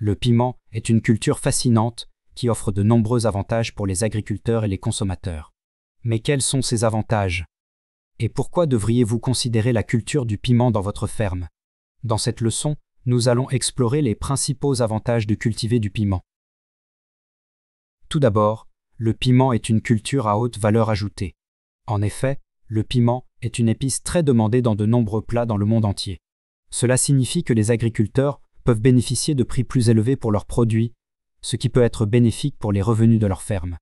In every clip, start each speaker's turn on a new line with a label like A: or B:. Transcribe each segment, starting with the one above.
A: Le piment est une culture fascinante qui offre de nombreux avantages pour les agriculteurs et les consommateurs. Mais quels sont ces avantages Et pourquoi devriez-vous considérer la culture du piment dans votre ferme Dans cette leçon, nous allons explorer les principaux avantages de cultiver du piment. Tout d'abord, le piment est une culture à haute valeur ajoutée. En effet, le piment est une épice très demandée dans de nombreux plats dans le monde entier. Cela signifie que les agriculteurs peuvent bénéficier de prix plus élevés pour leurs produits, ce qui peut être bénéfique pour les revenus de leurs fermes.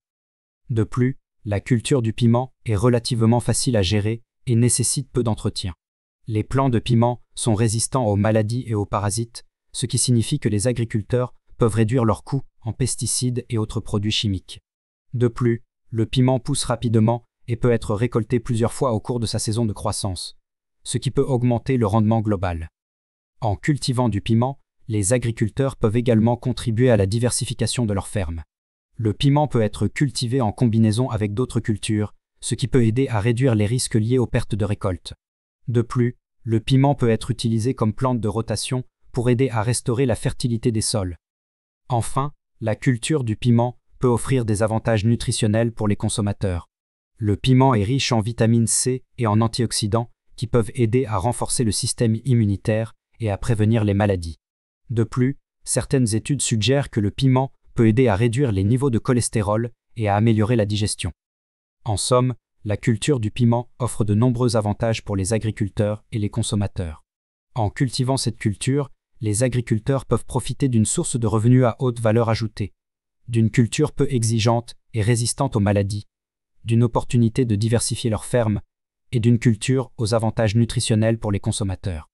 A: De plus, la culture du piment est relativement facile à gérer et nécessite peu d'entretien. Les plants de piment sont résistants aux maladies et aux parasites, ce qui signifie que les agriculteurs peuvent réduire leurs coûts en pesticides et autres produits chimiques. De plus, le piment pousse rapidement et peut être récolté plusieurs fois au cours de sa saison de croissance, ce qui peut augmenter le rendement global. En cultivant du piment, les agriculteurs peuvent également contribuer à la diversification de leurs fermes. Le piment peut être cultivé en combinaison avec d'autres cultures, ce qui peut aider à réduire les risques liés aux pertes de récolte. De plus, le piment peut être utilisé comme plante de rotation pour aider à restaurer la fertilité des sols. Enfin, la culture du piment peut offrir des avantages nutritionnels pour les consommateurs. Le piment est riche en vitamine C et en antioxydants qui peuvent aider à renforcer le système immunitaire et à prévenir les maladies. De plus, certaines études suggèrent que le piment peut aider à réduire les niveaux de cholestérol et à améliorer la digestion. En somme, la culture du piment offre de nombreux avantages pour les agriculteurs et les consommateurs. En cultivant cette culture, les agriculteurs peuvent profiter d'une source de revenus à haute valeur ajoutée, d'une culture peu exigeante et résistante aux maladies, d'une opportunité de diversifier leurs fermes et d'une culture aux avantages nutritionnels pour les consommateurs.